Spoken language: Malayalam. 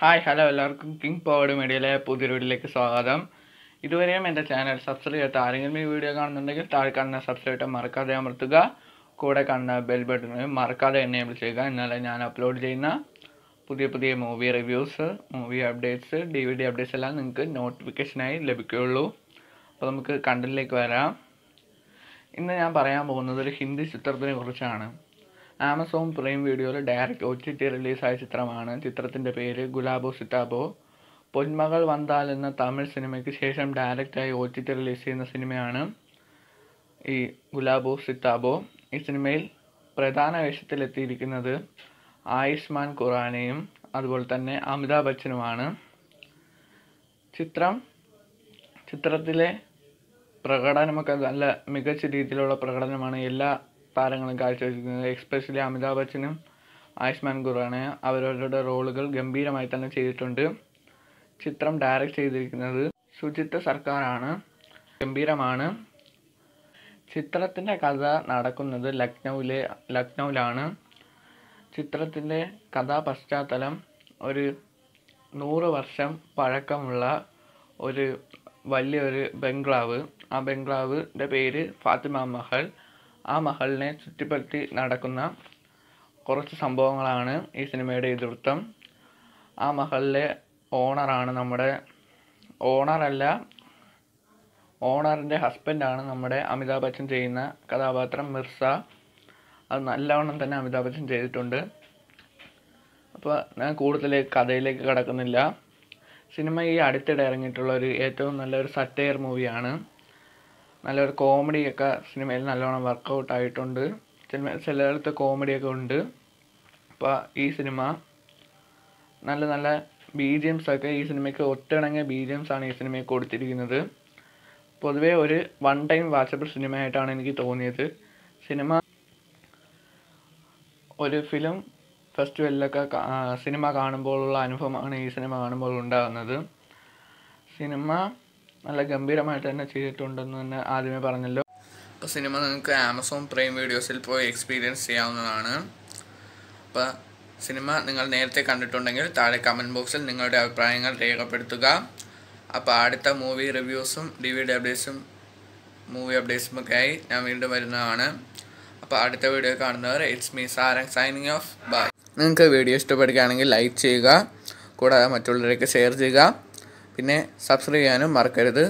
ഹായ് ഹലോ എല്ലാവർക്കും കിങ് പവേഡ് മീഡിയയിലെ പുതിയൊരു വീഡിയോയിലേക്ക് സ്വാഗതം ഇതുവരെയും എൻ്റെ ചാനൽ സബ്സ്ക്രൈബ് ചെയ്തിട്ട് ആരെങ്കിലും ഈ വീഡിയോ കാണുന്നുണ്ടെങ്കിൽ താഴെ കാണുന്ന സബ്സ്ക്രൈബ് മറക്കാതെ അമർത്തുക കൂടെ കാണുന്ന ബെൽ ബട്ടൺ മറക്കാതെ എനേബിൾ ചെയ്യുക എന്നാലേ ഞാൻ അപ്ലോഡ് ചെയ്യുന്ന പുതിയ പുതിയ movie reviews movie updates D V D updates എല്ലാം നിങ്ങൾക്ക് നോട്ടിഫിക്കേഷനായി ലഭിക്കുകയുള്ളൂ അപ്പോൾ നമുക്ക് കണ്ടന്റിലേക്ക് വരാം ഇന്ന് ഞാൻ പറയാൻ പോകുന്നത് ഒരു ഹിന്ദി ചിത്രത്തിനെ കുറിച്ചാണ് ആമസോൺ പ്രൈം വീഡിയോയിൽ ഡയറക്റ്റ് ഒ ടി ടി റിലീസായ ചിത്രമാണ് ചിത്രത്തിൻ്റെ പേര് ഗുലാബോ സിറ്റാബോ പൊന്മകൾ വന്താൽ എന്ന തമിഴ് സിനിമയ്ക്ക് ശേഷം ഡയറക്റ്റായി ഒ ടി ടി റിലീസ് ചെയ്യുന്ന സിനിമയാണ് ഈ ഗുലാബോ സിറ്റാബോ ഈ സിനിമയിൽ പ്രധാന വേഷത്തിലെത്തിയിരിക്കുന്നത് ആയുഷ്മാൻ ഖുറാനയും അതുപോലെ തന്നെ അമിതാഭ് ബച്ചനുമാണ് ചിത്രം ചിത്രത്തിലെ പ്രകടനമൊക്കെ നല്ല മികച്ച രീതിയിലുള്ള പ്രകടനമാണ് എല്ലാ താരങ്ങളും കാഴ്ചവെച്ചിരിക്കുന്നത് എക്സ്പെഷ്യലി അമിതാഭ് ബച്ചനും ആയുഷ്മാൻ ഖുറാണ് അവരവരുടെ റോളുകൾ ഗംഭീരമായി തന്നെ ചെയ്തിട്ടുണ്ട് ചിത്രം ഡയറക്റ്റ് ചെയ്തിരിക്കുന്നത് ശുചിത്വ സർക്കാരാണ് ഗംഭീരമാണ് ചിത്രത്തിൻ്റെ കഥ നടക്കുന്നത് ലക്നൗവിലെ ലക്നൗവിലാണ് ചിത്രത്തിൻ്റെ കഥാ പശ്ചാത്തലം ഒരു നൂറ് വർഷം പഴക്കമുള്ള ഒരു വലിയൊരു ബംഗ്ലാവ് ആ ബംഗ്ലാവിൻ്റെ പേര് ഫാത്തിമ മഹൽ ആ മഹളിനെ ചുറ്റിപ്പറ്റി നടക്കുന്ന കുറച്ച് സംഭവങ്ങളാണ് ഈ സിനിമയുടെ ഇതിവൃത്തം ആ മഹളിലെ ഓണറാണ് നമ്മുടെ ഓണറല്ല ഓണറിൻ്റെ ഹസ്ബൻഡാണ് നമ്മുടെ അമിതാഭ് ബച്ചൻ ചെയ്യുന്ന കഥാപാത്രം മിർസ അത് നല്ലവണ്ണം തന്നെ അമിതാഭ് ബച്ചൻ ചെയ്തിട്ടുണ്ട് അപ്പോൾ ഞാൻ കൂടുതൽ കഥയിലേക്ക് കടക്കുന്നില്ല സിനിമ ഈ അടുത്തിടെ ഇറങ്ങിയിട്ടുള്ള ഒരു ഏറ്റവും നല്ലൊരു സറ്റയർ മൂവിയാണ് നല്ലൊരു കോമഡിയൊക്കെ സിനിമയിൽ നല്ലോണം വർക്കൗട്ട് ആയിട്ടുണ്ട് സിനിമ ചിലയിടത്ത് കോമഡിയൊക്കെ ഉണ്ട് അപ്പോൾ ഈ സിനിമ നല്ല നല്ല ബി ജി ഒക്കെ ഈ സിനിമയ്ക്ക് ഒത്തിണങ്ങിയ ബി ജി ആണ് ഈ സിനിമയിൽ കൊടുത്തിരിക്കുന്നത് പൊതുവേ ഒരു വൺ ടൈം വാച്ചബിൾ സിനിമയായിട്ടാണ് എനിക്ക് തോന്നിയത് സിനിമ ഒരു ഫിലിം ഫെസ്റ്റിവലിലൊക്കെ സിനിമ കാണുമ്പോഴുള്ള അനുഭവമാണ് ഈ സിനിമ കാണുമ്പോൾ ഉണ്ടാകുന്നത് സിനിമ നല്ല ഗംഭീരമായിട്ട് തന്നെ ചെയ്തിട്ടുണ്ടെന്ന് തന്നെ ആദ്യമേ പറഞ്ഞല്ലോ അപ്പോൾ സിനിമ നിങ്ങൾക്ക് ആമസോൺ പ്രൈം വീഡിയോസിൽ പോയി എക്സ്പീരിയൻസ് ചെയ്യാവുന്നതാണ് അപ്പോൾ സിനിമ നിങ്ങൾ നേരത്തെ കണ്ടിട്ടുണ്ടെങ്കിൽ താഴെ കമൻറ്റ് ബോക്സിൽ നിങ്ങളുടെ അഭിപ്രായങ്ങൾ രേഖപ്പെടുത്തുക അപ്പോൾ അടുത്ത മൂവി റിവ്യൂസും ഡി വി ഡി അപ്ഡേറ്റ്സും മൂവി അപ്ഡേറ്റ്സും ഒക്കെ ആയി ഞാൻ വീണ്ടും വരുന്നതാണ് അപ്പോൾ അടുത്ത വീഡിയോ കാണുന്നവർ it's me Sarang signing off bye നിങ്ങൾക്ക് വീഡിയോ ഇഷ്ടപ്പെടുകയാണെങ്കിൽ ലൈക്ക് ചെയ്യുക കൂടാതെ മറ്റുള്ളവരേക്ക് ഷെയർ ചെയ്യുക പിന്നെ സബ്സ്ക്രൈബ് ചെയ്യാനും മറക്കരുത്